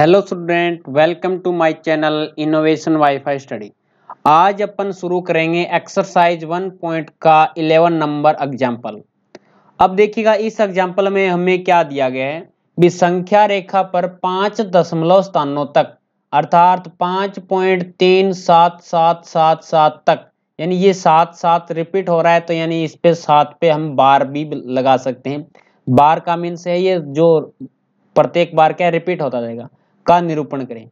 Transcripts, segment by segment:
hello student welcome to my channel innovation wifi study आज अपन शुरू करेंगे एक्सरसाइज वन पॉइंट का इलेवन नंबर एग्जाम्पल अब देखिएगा इस एग्जाम्पल में हमें क्या दिया गया है भी संख्या रेखा पर पाँच दशमलव स्थानों तक अर्थात पाँच पॉइंट तीन सात सात सात सात तक यानी ये सात सात रिपीट हो रहा है तो यानी इस पे सात पे हम बार भी लगा सकते हैं बार का मीन्स है ये जो प्रत्येक बार क्या रिपीट होता रहेगा का निरूपण करें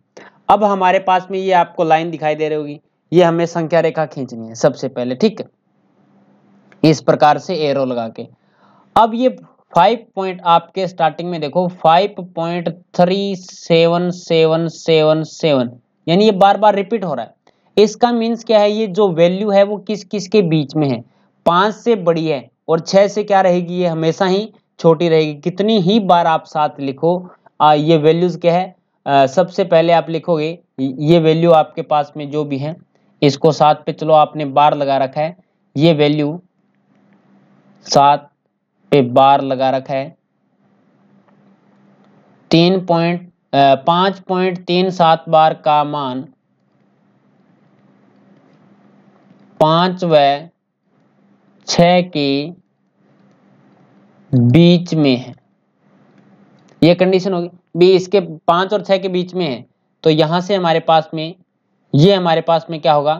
अब हमारे पास में ये आपको लाइन दिखाई दे रही होगी ये हमें संख्या रेखा खींचनी है सबसे पहले ठीक है इस प्रकार से एरो लगा के अब ये फाइव पॉइंट आपके स्टार्टिंग में देखो five point three seven seven seven seven यानी ये बार बार रिपीट हो रहा है इसका मीन्स क्या है ये जो वैल्यू है वो किस किस के बीच में है पांच से बड़ी है और छह से क्या रहेगी ये हमेशा ही छोटी रहेगी कितनी ही बार आप साथ लिखो आ, ये वैल्यूज क्या है सबसे पहले आप लिखोगे ये वैल्यू आपके पास में जो भी है इसको सात पे चलो आपने बार लगा रखा है ये वैल्यू सात पे बार लगा रखा है तीन पॉइंट पांच पॉइंट तीन सात बार का मान पांच व छ के बीच में है ये कंडीशन होगी भी इसके पाँच और छः के बीच में है तो यहाँ से हमारे पास में ये हमारे पास में क्या होगा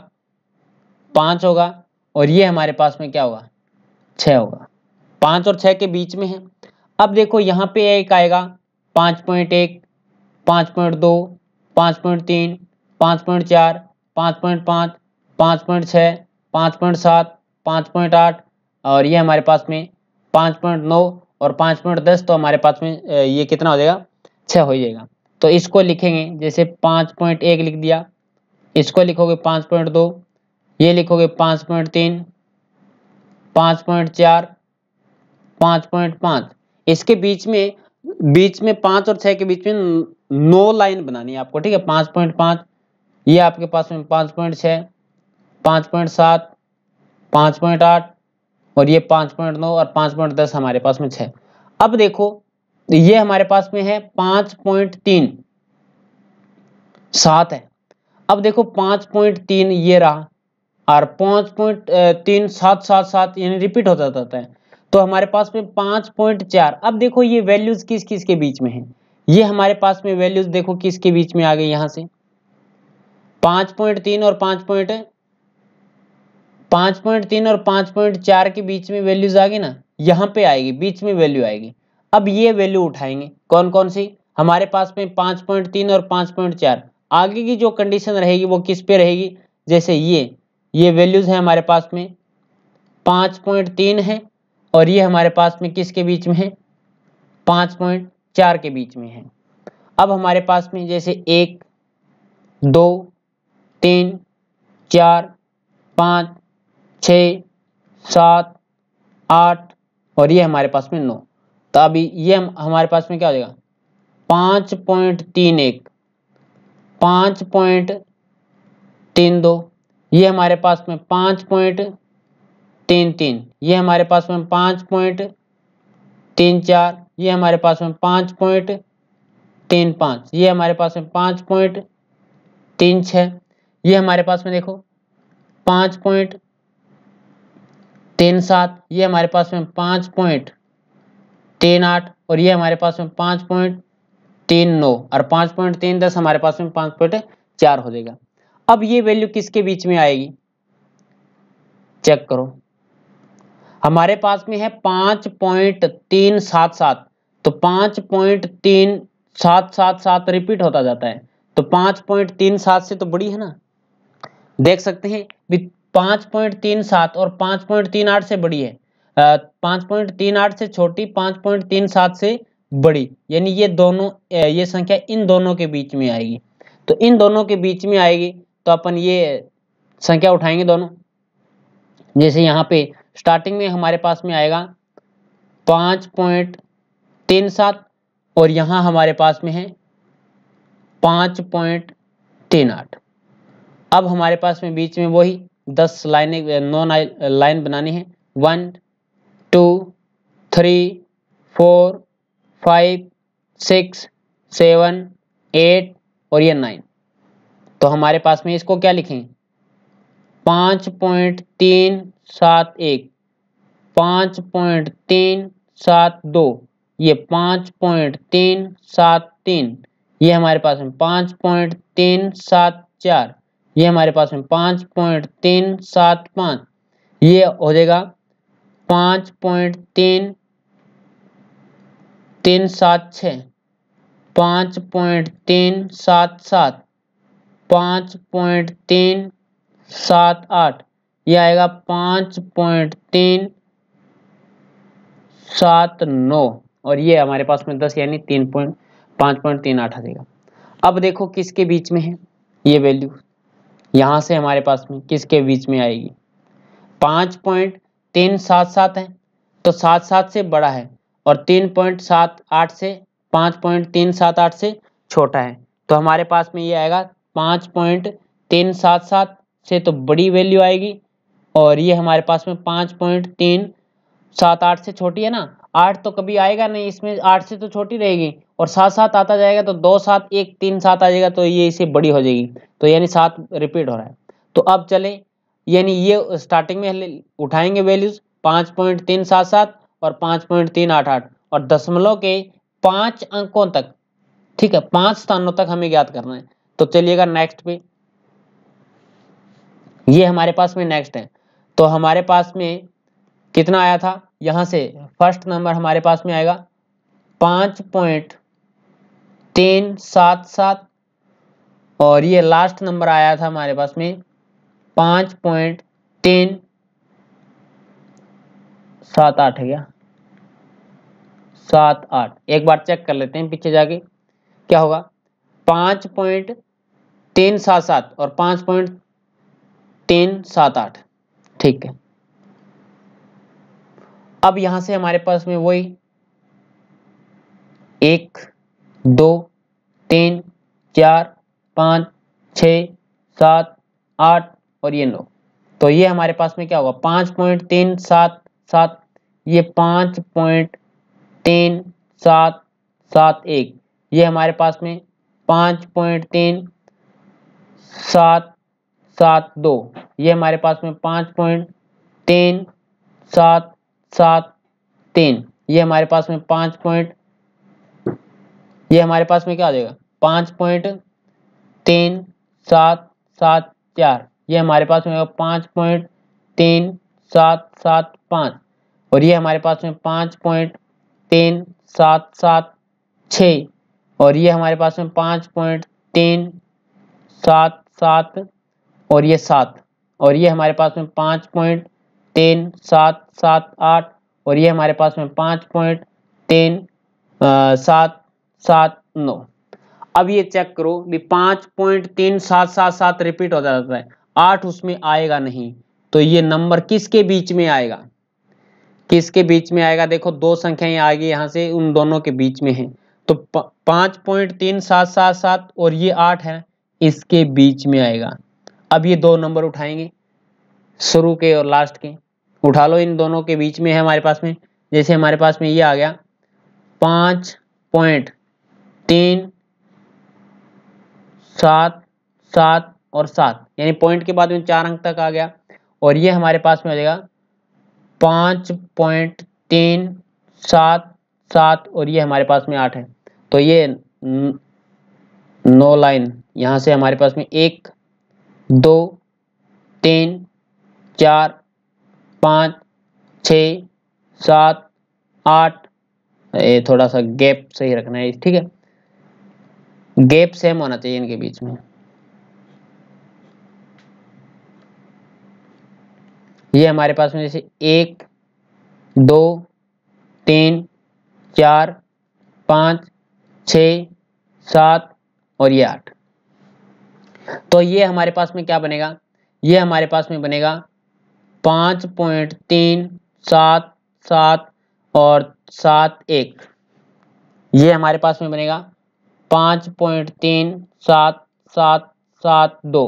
पाँच होगा और ये हमारे पास में क्या होगा छः होगा पाँच और छः के बीच में है अब देखो यहाँ पे एक आएगा पाँच पॉइंट एक पाँच पॉइंट दो पाँच पॉइंट तीन पाँच पॉइंट चार पाँच पॉइंट पाँच पाँच पॉइंट छः पाँच पॉइंट सात पाँच पॉइंट आठ और ये हमारे पास में पाँच पॉइंट नौ और पाँच पॉइंट दस तो हमारे पास में ये कितना हो जाएगा अच्छा हो जाएगा तो इसको लिखेंगे जैसे पाँच पॉइंट एक लिख दिया इसको लिखोगे पाँच पॉइंट दो ये लिखोगे पाँच पॉइंट तीन पाँच पॉइंट चार पाँच पॉइंट पाँच इसके बीच में बीच में पाँच और छः के बीच में नौ लाइन बनानी है आपको ठीक है पाँच पॉइंट पाँच ये आपके पास में पाँच पॉइंट छः पाँच पॉइंट सात पाँच पॉइंट आठ और ये पाँच पॉइंट नौ और पाँच पॉइंट दस हमारे पास में छः अब देखो ये हमारे पास में है पांच पॉइंट तीन सात है अब देखो पांच पॉइंट तीन ये रहा और पांच पॉइंट तीन सात सात सात यानी रिपीट होता जाता है तो हमारे पास में पांच पॉइंट चार अब देखो ये वैल्यूज किस किस के बीच में है ये हमारे पास में वैल्यूज देखो किसके बीच में आ गई यहां से पांच पॉइंट तीन और पांच पॉइंट पांच पॉइंट तीन और पांच पॉइंट चार के बीच में वैल्यूज आ गई ना यहां पे आएगी बीच में वैल्यू आएगी अब ये वैल्यू उठाएंगे कौन कौन सी हमारे पास में पाँच पॉइंट तीन और पाँच पॉइंट चार आगे की जो कंडीशन रहेगी वो किस पे रहेगी जैसे ये ये वैल्यूज़ है हमारे पास में पाँच पॉइंट तीन है और ये हमारे पास में किसके बीच में है पाँच पॉइंट चार के बीच में है अब हमारे पास में जैसे एक दो तीन चार पाँच छ सात आठ और ये हमारे पास में नौ तो अभी ये हम हमारे पास में क्या हो जाएगा पांच पॉइंट तीन एक पांच पॉइंट तीन दो ये हमारे पास में पांच पॉइंट तीन तीन ये हमारे पास में पांच पॉइंट तीन चार ये हमारे पास में पांच पॉइंट तीन पांच ये हमारे पास में पांच पॉइंट तीन छ ये हमारे पास में देखो पांच पॉइंट तीन सात ये हमारे पास में पांच पॉइंट तीन आठ और ये हमारे पास में पांच पॉइंट तीन नौ और पांच पॉइंट तीन दस हमारे पास में पांच पॉइंट चार हो जाएगा अब ये वैल्यू किसके बीच में आएगी चेक करो हमारे पास में है पांच पॉइंट तीन सात सात तो पांच पॉइंट तीन सात सात सात रिपीट होता जाता है तो पांच पॉइंट तीन सात से तो बड़ी है ना देख सकते हैं पांच पॉइंट तीन सात और पांच पॉइंट तीन आठ से बड़ी है पांच पॉइंट तीन आठ से छोटी पांच पॉइंट तीन सात से बड़ी यानी ये दोनों ये संख्या इन दोनों के बीच में आएगी तो इन दोनों के बीच में आएगी तो अपन ये संख्या उठाएंगे दोनों जैसे यहाँ पे स्टार्टिंग में हमारे पास में आएगा पांच पॉइंट तीन सात और यहाँ हमारे पास में है पांच पॉइंट तीन आठ अब हमारे पास में बीच में वही दस लाइनें नौ लाइन बनानी है one two three four five six seven eight और ये नाइन तो हमारे पास में इसको क्या लिखें पाँच पॉइंट तीन सात एक पाँच पॉइंट तीन सात दो ये पाँच पॉइंट तीन सात तीन ये हमारे पास में पाँच पॉइंट तीन सात चार ये हमारे पास में पाँच पॉइंट तीन सात पाँच ये हो जाएगा पाँच पॉइंट तीन तीन सात छ पाँच पॉइंट तीन सात सात पाँच पॉइंट तीन सात आठ यह आएगा पाँच पॉइंट तीन सात नौ और ये हमारे पास में दस यानी तीन पॉइंट पांच पॉइंट तीन आठ आ जाएगा अब देखो किसके बीच में है ये वैल्यू यहाँ से हमारे पास में किसके बीच में आएगी पाँच पॉइंट तीन सात सात है तो सात सात से बड़ा है और तीन पॉइंट सात आठ से पाँच पॉइंट तीन सात आठ से छोटा है तो हमारे पास में ये आएगा पाँच पॉइंट तीन सात सात से तो बड़ी वैल्यू आएगी और ये हमारे पास में पाँच पॉइंट तीन सात आठ से छोटी है ना आठ तो कभी आएगा नहीं इसमें आठ से तो छोटी रहेगी और सात सात आता जाएगा तो दो सात एक तीन सात आ जाएगा तो ये इसे बड़ी हो जाएगी तो यानी सात रिपीट हो रहा है तो अब चले यानी ये स्टार्टिंग में उठाएंगे वैल्यूज पाँच पॉइंट तीन सात सात और पाँच पॉइंट तीन आठ आठ और दशमलव के पांच अंकों तक ठीक है पांच स्थानों तक हमें ज्ञात करना है तो चलिएगा नेक्स्ट पे ये हमारे पास में नेक्स्ट है तो हमारे पास में कितना आया था यहां से फर्स्ट नंबर हमारे पास में आएगा पांच पॉइंट तीन सात सात और ये लास्ट नंबर आया था हमारे पास में पांच पॉइंट तीन सात आठ है क्या सात आठ एक बार चेक कर लेते हैं पीछे जाके क्या होगा पांच पॉइंट तीन सात सात और पांच पॉइंट तीन सात आठ ठीक है अब यहां से हमारे पास में वही एक दो तीन चार पाँच छ सात आठ और ये नौ तो ये हमारे पास में क्या होगा पाँच पॉइंट तीन सात सात ये पाँच पॉइंट तीन सात सात एक ये हमारे पास में पाँच पॉइंट तीन सात सात दो ये हमारे पास में पाँच पॉइंट तीन सात सात तीन ये हमारे पास में पाँच पॉइंट ये हमारे पास में क्या आ जाएगा पाँच पॉइंट तीन सात सात चार ये हमारे पास में पाँच पॉइंट तीन सात सात पाँच और ये हमारे पास में पाँच पॉइंट तीन सात सात छ और ये हमारे पास में पाँच पॉइंट तीन सात सात और ये सात और ये हमारे पास में पाँच पॉइंट तीन सात सात आठ और ये हमारे पास में पाँच पॉइंट तीन सात सात नौ अब ये चेक करो भी पाँच पॉइंट तीन सात सात सात रिपीट हो जाता है आठ उसमें आएगा नहीं तो ये नंबर किसके बीच में आएगा किसके बीच में आएगा देखो दो संख्याएं गई यहाँ से उन दोनों के बीच में है तो पाँच पॉइंट तीन सात सात सात और ये आठ है इसके बीच में आएगा अब ये दो नंबर उठाएंगे शुरू के और लास्ट के उठा लो इन दोनों के बीच में है हमारे पास में जैसे हमारे पास में ये आ गया पाँच पॉइंट तीन सात सात और सात यानी पॉइंट के बाद में चार अंक तक आ गया और ये हमारे पास में हो जाएगा पाँच पॉइंट तीन सात सात और ये हमारे पास में आठ है तो ये नौ लाइन यहाँ से हमारे पास में एक दो तीन चार पाँच छ सात आठ ये थोड़ा सा गैप सही रखना है ठीक है गैप सेम होना चाहिए इनके बीच में ये हमारे पास में जैसे एक दो तीन चार पाँच छ सात और ये आठ तो ये हमारे पास में क्या बनेगा ये हमारे पास में बनेगा पाँच पॉइंट तीन सात सात और सात एक ये हमारे पास में बनेगा पाँच पॉइंट तीन सात सात सात दो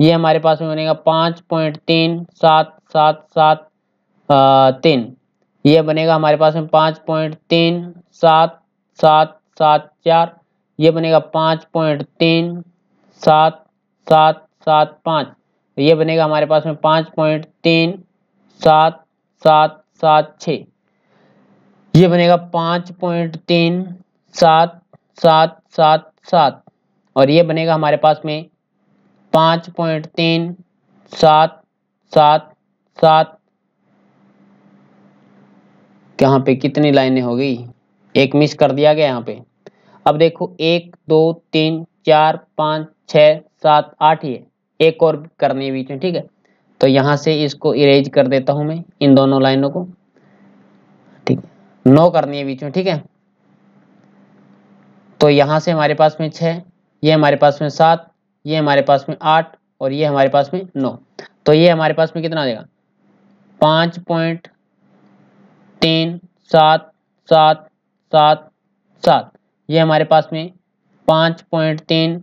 ये हमारे पास में बनेगा पाँच पॉइंट तीन सात सात सात तीन ये बनेगा हमारे पास में पाँच पॉइंट तीन सात सात सात चार ये बनेगा पाँच पॉइंट तीन सात सात सात पाँच ये बनेगा हमारे पास में पाँच पॉइंट तीन सात सात सात छ ये बनेगा पाँच पॉइंट तीन सात सात सात सात और ये बनेगा हमारे पास में पाँच पॉइंट तीन सात सात सात यहाँ पे कितनी लाइनें हो गई एक मिस कर दिया गया यहाँ पे अब देखो एक दो तीन चार पाँच छ सात आठ ये एक और करनी है बीच में ठीक है तो यहाँ से इसको इरेज कर देता हूँ मैं इन दोनों लाइनों को ठीक है नौ करनी है बीच में ठीक है तो यहाँ से हमारे पास में छः ये हमारे पास में सात ये हमारे पास में आठ और ये हमारे पास में नौ तो ये हमारे पास में कितना आ जाएगा पाँच पॉइंट तीन सात सात सात सात ये हमारे पास में पाँच पॉइंट तीन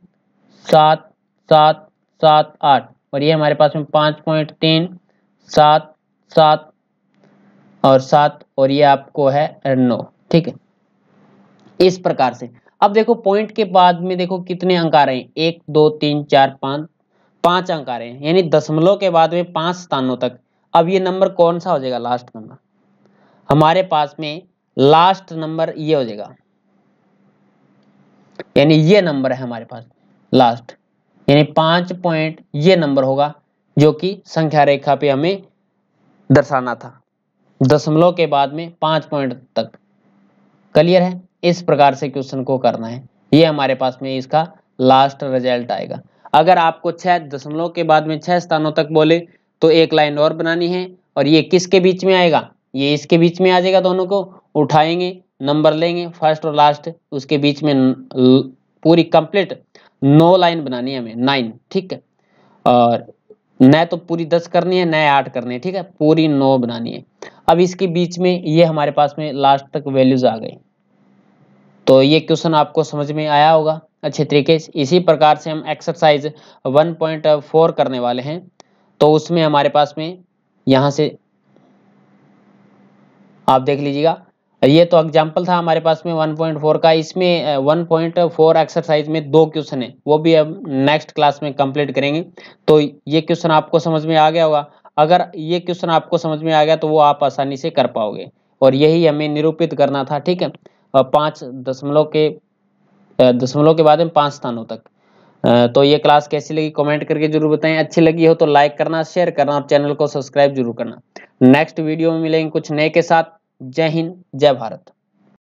सात सात सात आठ और ये हमारे पास में पाँच पॉइंट तीन सात सात और सात और ये आपको है नौ ठीक है इस प्रकार से अब देखो पॉइंट के बाद में देखो कितने अंक आ रहे हैं एक दो तीन चार पाँच पांच अंक आ रहे हैं यानी दशमलव के बाद में पांच स्थानों तक अब ये नंबर कौन सा हो जाएगा लास्ट नंबर हमारे पास में लास्ट नंबर ये हो जाएगा यानी ये नंबर है हमारे पास लास्ट यानी पांच पॉइंट ये नंबर होगा जो कि संख्या रेखा पे हमें दर्शाना था दशमलव के बाद में पांच पॉइंट तक क्लियर है इस प्रकार से क्वेश्चन को करना है ये हमारे पास में इसका लास्ट रिजल्ट आएगा अगर आपको छह दशमलव के बाद में छह स्थानों तक बोले तो एक लाइन और बनानी है और ये किसके बीच में आएगा ये इसके बीच में आ जाएगा दोनों को उठाएंगे नंबर लेंगे फर्स्ट और लास्ट उसके बीच में पूरी कंप्लीट नौ लाइन बनानी है हमें नाइन ठीक है और न तो पूरी दस करनी है न आठ करनी है ठीक है पूरी नौ बनानी है अब इसके बीच में ये हमारे पास में लास्ट तक वैल्यूज आ गई तो ये क्वेश्चन आपको समझ में आया होगा अच्छे तरीके से इसी प्रकार से हम एक्सरसाइज 1.4 करने वाले हैं तो उसमें हमारे पास में यहाँ से आप देख लीजिएगा ये तो एग्जाम्पल था हमारे पास में 1.4 का इसमें 1.4 एक्सरसाइज में दो क्वेश्चन है वो भी अब नेक्स्ट क्लास में कंप्लीट करेंगे तो ये क्वेश्चन आपको समझ में आ गया होगा अगर ये क्वेश्चन आपको समझ में आ गया तो वो आप आसानी से कर पाओगे और यही हमें निरूपित करना था ठीक है पांच दशमलव के दशमलव के बाद में पांच स्थानों तक तो ये क्लास कैसी लगी कमेंट करके जरूर बताएं अच्छी लगी हो तो लाइक करना शेयर करना और चैनल को सब्सक्राइब जरूर करना नेक्स्ट वीडियो में मिलेंगे कुछ नए के साथ जय हिंद जय भारत